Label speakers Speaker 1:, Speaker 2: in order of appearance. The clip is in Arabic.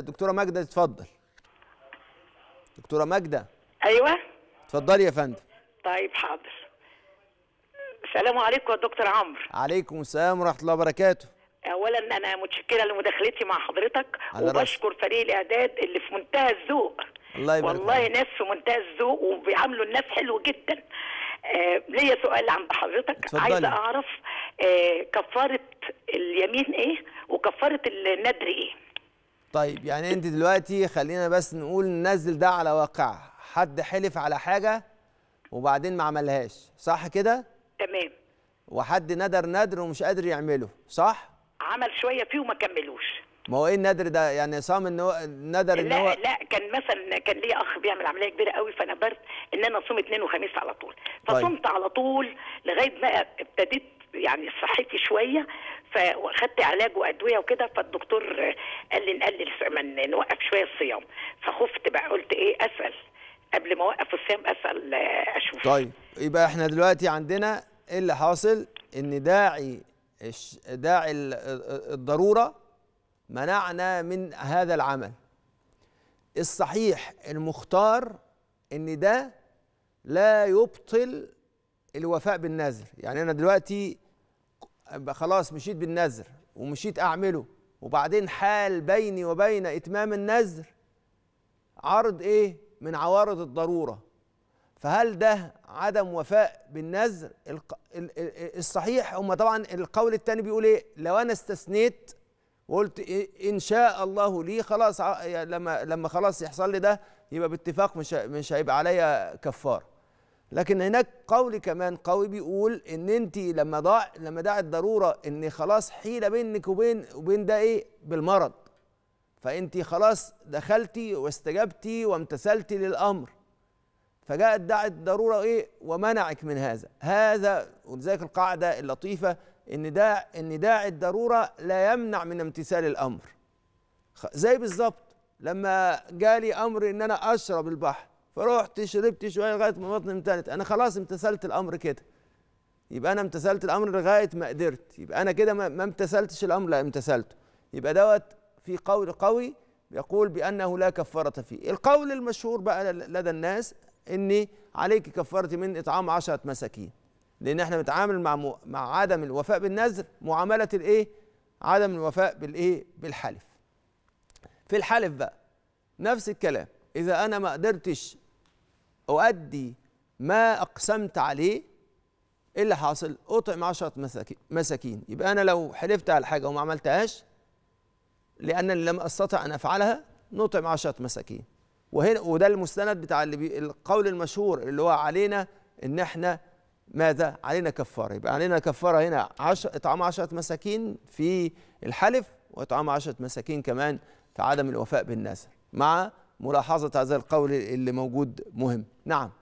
Speaker 1: دكتوره ماجده اتفضل دكتوره ماجده ايوه اتفضلي يا فندم
Speaker 2: طيب حاضر السلام عليكم يا دكتور عمرو
Speaker 1: عليكم السلام ورحمه الله وبركاته
Speaker 2: اولا انا متشكره لمداخلتي مع حضرتك وبشكر رأس. فريق الاعداد اللي في منتهى الذوق
Speaker 1: الله يبارك والله
Speaker 2: ناس في منتهى الذوق وبيعاملوا الناس حلو جدا آه ليا سؤال عند حضرتك اتفضلي. عايزه اعرف آه كفاره اليمين ايه وكفاره الندر ايه
Speaker 1: طيب يعني انت دلوقتي خلينا بس نقول ننزل ده على واقعه حد حلف على حاجه وبعدين ما عملهاش صح كده تمام وحد ندر ندر ومش قادر يعمله صح
Speaker 2: عمل شويه فيه وما كملوش
Speaker 1: ما هو ايه الندر ده يعني صام ان هو ندر ان هو لا
Speaker 2: لا كان مثلا كان لي اخ بيعمل عمليه كبيره قوي فنبرت ان انا اصوم اثنين وخميس على طول طيب. فصمت طيب. على طول لغايه ما ابتديت يعني صحتي شويه فاخدت علاج وادويه وكده فالدكتور قال لي نقلل نوقف شويه الصيام فخفت بقى قلت ايه اسال قبل ما اوقف الصيام اسال آه،
Speaker 1: اشوف طيب يبقى احنا دلوقتي عندنا ايه اللي حاصل ان داعي داعي الضروره منعنا من هذا العمل الصحيح المختار ان ده لا يبطل الوفاء بالنذر يعني انا دلوقتي أبقى خلاص مشيت بالنذر ومشيت أعمله وبعدين حال بيني وبين إتمام النذر عرض إيه من عوارض الضرورة فهل ده عدم وفاء بالنذر الصحيح هم طبعا القول الثاني بيقول ايه لو انا استثنيت وقلت إيه ان شاء الله لي خلاص لما لما خلاص يحصل لي ده يبقى باتفاق مش مش هيبقى عليا كفاره لكن هناك قول كمان قوي بيقول ان انت لما ضاع لما دعت ضروره ان خلاص حيله بينك وبين وبين ده ايه بالمرض فانت خلاص دخلتي واستجبتي وامتثلتي للامر فجاءت دعت ضروره ايه ومنعك من هذا هذا ولذلك القاعده اللطيفه ان داع ان داعي الضروره لا يمنع من امتثال الامر زي بالظبط لما جالي امر ان انا اشرب البحر فرحت شربت شويه لغايه ما بطني امتلت انا خلاص امتثلت الامر كده يبقى انا امتثلت الامر لغايه ما قدرت يبقى انا كده ما امتثلتش الامر لا امتثلته يبقى دوت في قول قوي يقول بانه لا كفاره فيه القول المشهور بقى لدى الناس ان عليك كفاره من اطعام عشرة مساكين لان احنا بنتعامل مع مع عدم الوفاء بالنذر معامله الايه عدم الوفاء بالايه بالحلف في الحلف بقى نفس الكلام اذا انا ما قدرتش أؤدي ما أقسمت عليه إيه اللي حاصل؟ أطعم عشرة مساكين يبقى أنا لو حلفت على حاجة وما عملتهاش لأنني لم أستطع أن أفعلها نطعم عشرة مساكين وهنا وده المستند بتاع اللي بي القول المشهور اللي هو علينا إن إحنا ماذا؟ علينا كفارة يبقى علينا كفارة هنا عشر إطعام عشرة مساكين في الحلف وإطعام عشرة مساكين كمان في عدم الوفاء بالنذر مع ملاحظة هذا القول اللي موجود مهم نعم